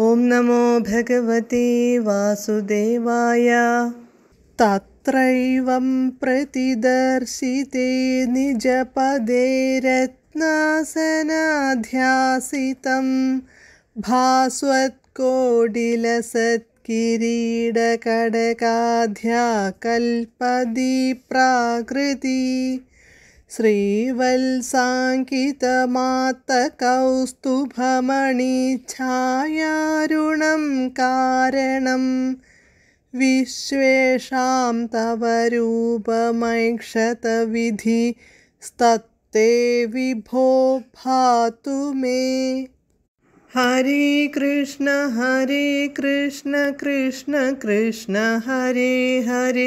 ॐ नमो भगवते वासुदेवाय तत्रैवं प्रतिदर्शिते निजपदे रत्नासनाध्यासितं भास्वत्कोटिलसत्किरीडकडकाध्याकल्पदी प्राकृति श्रीवल्साङ्कितमातकौस्तुभमणिच्छायारुणं कारणं विश्वेषां तव रूपमैक्षतविधिस्तत्ते विभो भातु मे हरे कृष्ण हरे कृष्ण कृष्ण कृष्ण हरे हरे